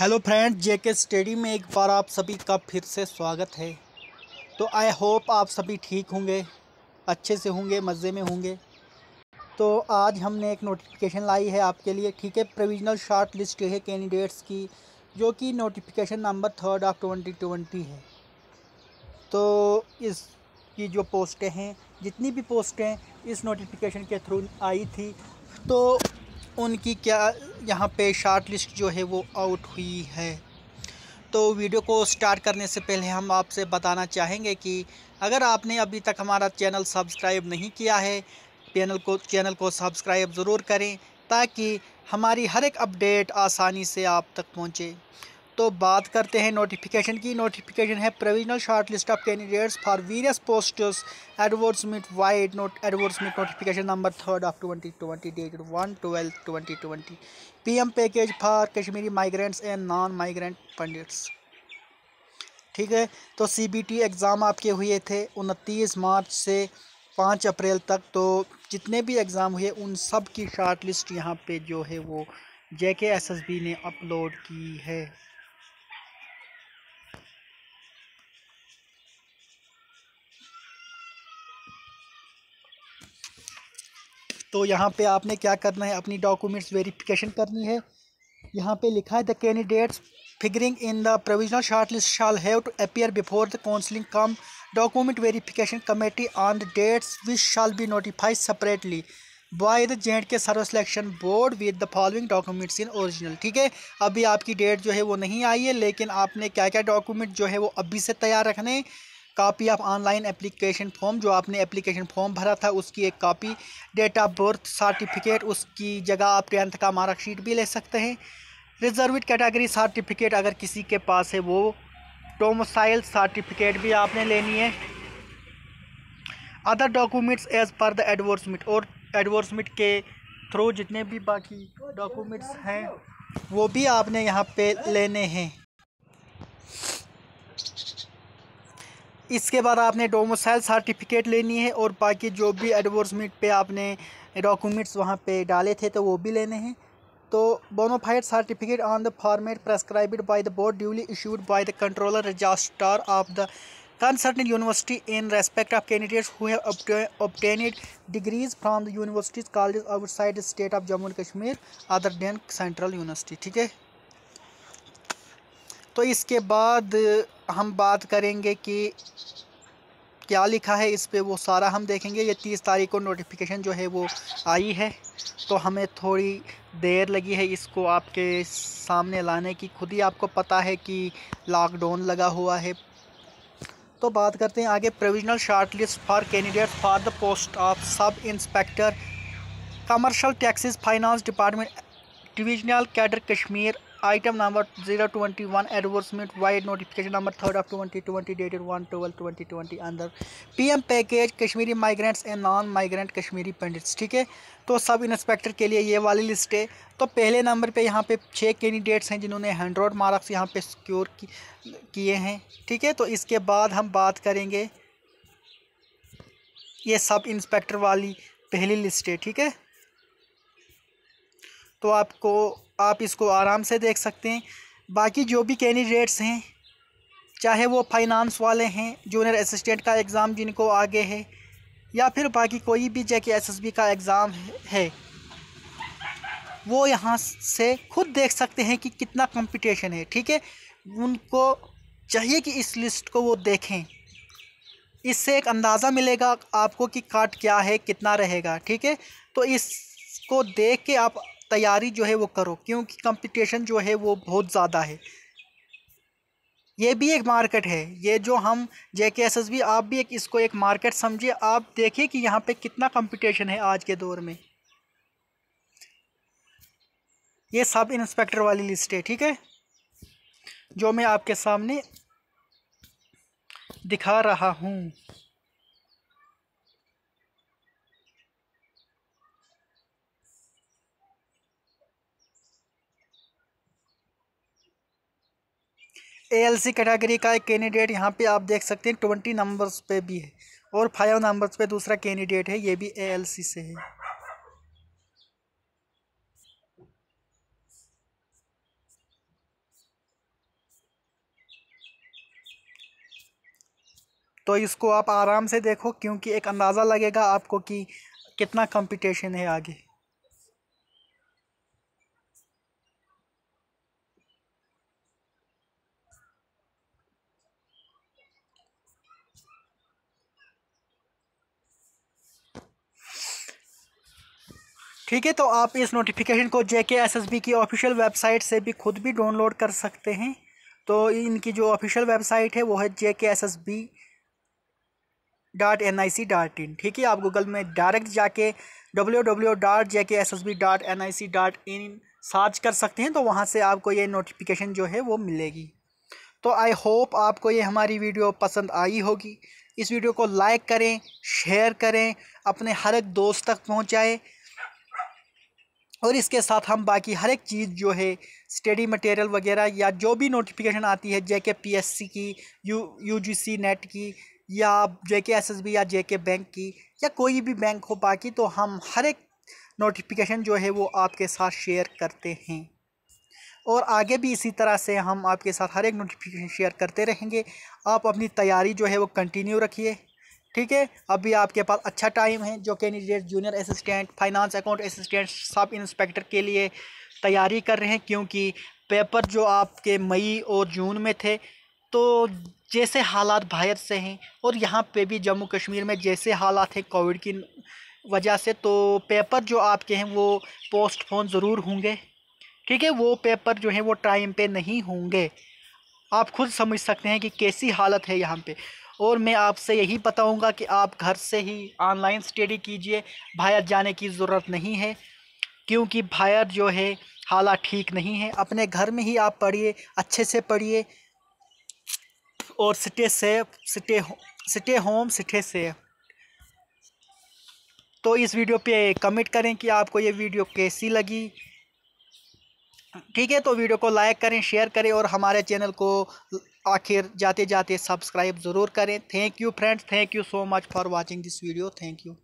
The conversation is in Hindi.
हेलो फ्रेंड जेके स्टडी में एक बार आप सभी का फिर से स्वागत है तो आई होप आप सभी ठीक होंगे अच्छे से होंगे मज़े में होंगे तो आज हमने एक नोटिफिकेशन लाई है आपके लिए ठीक है प्रोविजनल शॉर्ट लिस्ट है कैंडिडेट्स की जो कि notification number third of twenty twenty है तो इस की जो पोस्टें हैं जितनी भी पोस्टें इस नोटिफिकेशन के थ्रू आई थी तो उनकी क्या यहाँ पे शार्ट लिस्ट जो है वो आउट हुई है तो वीडियो को स्टार्ट करने से पहले हम आपसे बताना चाहेंगे कि अगर आपने अभी तक हमारा चैनल सब्सक्राइब नहीं किया है चैनल को चैनल को सब्सक्राइब ज़रूर करें ताकि हमारी हर एक अपडेट आसानी से आप तक पहुँचे तो बात करते हैं नोटिफिकेशन की नोटिफिकेशन है provisional short list of candidates for various posters advertisement vide note advertisement notification number third of twenty twenty date one twelfth twenty twenty P M package for Kashmiri migrants and non migrant Pandits ठीक है तो सी बी टी एग्ज़ाम आपके हुए थे उनतीस मार्च से पाँच अप्रैल तक तो जितने भी एग्ज़ाम हुए उन सब की शार्ट लिस्ट यहाँ पर जो है वो J K S S B ने अपलोड की है तो यहाँ पे आपने क्या करना है अपनी डॉक्यूमेंट्स वेरिफिकेशन करनी है यहाँ पे लिखा है the candidates figuring in the provisional short list shall have to appear before the counselling cum document verification committee on the dates which shall be notified separately by the J K services selection board with the following documents in original ठीक है अभी आपकी डेट जो है वो नहीं आई है लेकिन आपने क्या क्या डॉक्यूमेंट जो है वो अभी से तैयार रखने copy of online application form जो आपने एप्लीकेशन फॉर्म भरा था उसकी एक copy date of birth certificate उसकी जगह आप टेंथ का मार्कशीट भी ले सकते हैं रिजर्विड कैटेगरी सर्टिफिकेट अगर किसी के पास है वो टोमोसाइल सर्टिफिकेट भी आपने लेनी है other documents as per the advertisement और एडवर्समेंट के थ्रू जितने भी बाकी डॉक्यूमेंट्स हैं वो भी आपने यहाँ पे लेने हैं इसके बाद आपने डोमोसाइल सर्टिफिकेट लेनी है और बाकी जो भी एडवर्समेंट पे आपने डॉक्यूमेंट्स वहाँ पे डाले थे तो वो भी लेने हैं तो bonafide certificate on the format prescribed by the board duly issued by the controller registrar of the concerned university in respect of candidates obtained degrees from the universities college outside state of Jammu and Kashmir other than central university ठीक है तो इसके बाद हम बात करेंगे कि क्या लिखा है इस पर वो सारा हम देखेंगे ये तीस तारीख को नोटिफिकेशन जो है वो आई है तो हमें थोड़ी देर लगी है इसको आपके सामने लाने की खुद ही आपको पता है कि लॉकडाउन लगा हुआ है तो बात करते हैं आगे provisional short list for candidate for the post of sub inspector commercial taxes finance department divisional cadre Kashmir item number zero twenty one advertisement vide notification number third of twenty twenty dated one twelve twenty twenty अंदर PM package Kashmiri migrants and non migrant Kashmiri Pandits ठीक है तो सब इंस्पेक्टर के लिए ये वाली लिस्ट है तो पहले नंबर पे यहाँ पे छः कैंडिडेट्स हैं जिन्होंने हंड्रेड मार्क्स यहाँ पे सिक्योर किए हैं ठीक है तो इसके बाद हम बात करेंगे ये सब इंस्पेक्टर वाली पहली लिस्ट है ठीक है तो आपको आप इसको आराम से देख सकते हैं बाकी जो भी कैंडिडेट्स हैं चाहे वो फाइनेंस वाले हैं जूनियर असिस्टेंट का एग्ज़ाम जिनको आगे है या फिर बाकी कोई भी जैके एस एस का एग्ज़ाम है वो यहाँ से खुद देख सकते हैं कि कितना कंपटीशन है ठीक है उनको चाहिए कि इस लिस्ट को वो देखें इससे एक अंदाज़ा मिलेगा आपको कि काट क्या है कितना रहेगा ठीक है तो इसको देख के आप तैयारी जो है वो करो क्योंकि कंपटीशन जो है वो बहुत ज़्यादा है ये भी एक मार्केट है ये जो हम जे के एस एस बी आप भी एक इसको एक मार्केट समझिए आप देखिए कि यहाँ पे कितना कंपटीशन है आज के दौर में ये सब इंस्पेक्टर वाली लिस्ट है ठीक है जो मैं आपके सामने दिखा रहा हूँ सी कैटेगरी का एक कैंडिडेट यहाँ पे आप देख सकते हैं ट्वेंटी नंबर्स पे भी है और फाइव नंबर्स पे दूसरा कैंडिडेट है ये भी सी से है तो इसको आप आराम से देखो क्योंकि एक अंदाज़ा लगेगा आपको कि कितना कंपटीशन है आगे ठीक है तो आप इस नोटिफिकेशन को J K S S B की ऑफिशियल वेबसाइट से भी खुद भी डाउनलोड कर सकते हैं तो इनकी जो ऑफिशियल वेबसाइट है वो है J K S S B dot N I C dot in ठीक है आप गूगल में डायरेक्ट जाके W W dot J K S S B dot N I C dot in search कर सकते हैं तो वहाँ से आपको ये नोटिफिकेशन जो है वो मिलेगी तो आई होप आपको ये हमारी वीडियो पसंद आई होगी इस वीडियो को लाइक करें शेयर करें अपने हर एक दोस्त तक पहुँचाएँ और इसके साथ हम बाकी हर एक चीज़ जो है स्टडी मटेरियल वगैरह या जो भी नोटिफिकेशन आती है जे के पी एस सी की U U G C net की या जे के एस एस बी या जे के बैंक की या कोई भी बैंक हो बाकी तो हम हर एक नोटिफिकेशन जो है वो आपके साथ शेयर करते हैं और आगे भी इसी तरह से हम आपके साथ हर एक नोटिफिकेशन शेयर करते रहेंगे आप अपनी तैयारी जो है वो कंटिन्यू रखिए ठीक है अभी आपके पास अच्छा टाइम है जो candidate junior assistant finance account assistant sub inspector के लिए तैयारी कर रहे हैं क्योंकि पेपर जो आपके मई और जून में थे तो जैसे हालात भारत से हैं और यहाँ पे भी जम्मू कश्मीर में जैसे हालात हैं कोविड की वजह से तो पेपर जो आपके हैं वो पोस्टपोन ज़रूर होंगे ठीक है वो पेपर जो हैं वो टाइम पे नहीं होंगे आप खुद समझ सकते हैं कि कैसी हालत है यहाँ पे और मैं आपसे यही बताऊंगा कि आप घर से ही ऑनलाइन स्टडी कीजिए भारत जाने की ज़रूरत नहीं है क्योंकि भारत जो है हालात ठीक नहीं है अपने घर में ही आप पढ़िए अच्छे से पढ़िए और stay safe stay stay home stay safe तो इस वीडियो पे कमेंट करें कि आपको ये वीडियो कैसी लगी ठीक है तो वीडियो को लाइक करें शेयर करें और हमारे चैनल को आखिर जाते जाते सब्सक्राइब ज़रूर करें thank you friends thank you so much for watching this video thank you